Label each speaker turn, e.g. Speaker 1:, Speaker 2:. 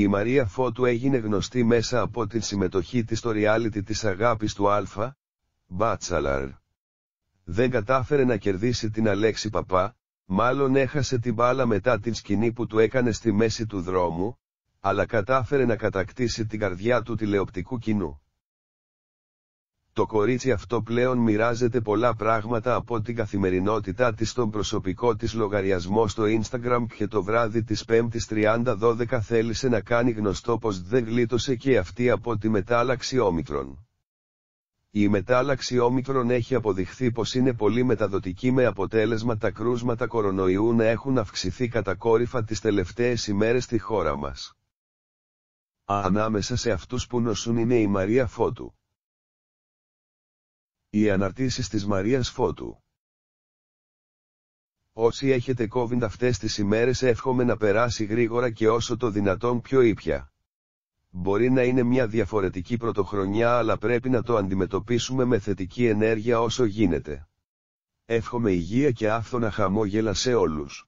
Speaker 1: η Μαρία Φώτου έγινε γνωστή μέσα από την συμμετοχή της στο reality της αγάπης του Αλφά, Bachelor. Δεν κατάφερε να κερδίσει την Αλέξη Παπά, μάλλον έχασε την μπάλα μετά την σκηνή που του έκανε στη μέση του δρόμου, αλλά κατάφερε να κατακτήσει την καρδιά του τηλεοπτικού κοινού το κορίτσι αυτό πλέον μοιράζεται πολλά πράγματα από την καθημερινότητά της στον προσωπικό της λογαριασμό στο Instagram και το βράδυ της 5ης 30-12 θέλησε να κάνει γνωστό πως δεν γλίτωσε και αυτή από τη μετάλλαξη όμικρον. Η μετάλλαξη όμικρον έχει αποδειχθεί πως είναι πολύ μεταδοτική με αποτέλεσμα τα κρούσματα κορονοϊού να έχουν αυξηθεί κατακόρυφα τις τελευταίες ημέρες στη χώρα μας. Ανάμεσα σε αυτούς που νοσούν είναι η Μαρία Φώτου. Οι αναρτήσεις της Μαρίας Φώτου. Όσοι έχετε COVID αυτές τις ημέρες εύχομαι να περάσει γρήγορα και όσο το δυνατόν πιο ήπια. Μπορεί να είναι μια διαφορετική πρωτοχρονιά αλλά πρέπει να το αντιμετωπίσουμε με θετική ενέργεια όσο γίνεται. Εύχομαι υγεία και άφθονα χαμόγελα σε όλους.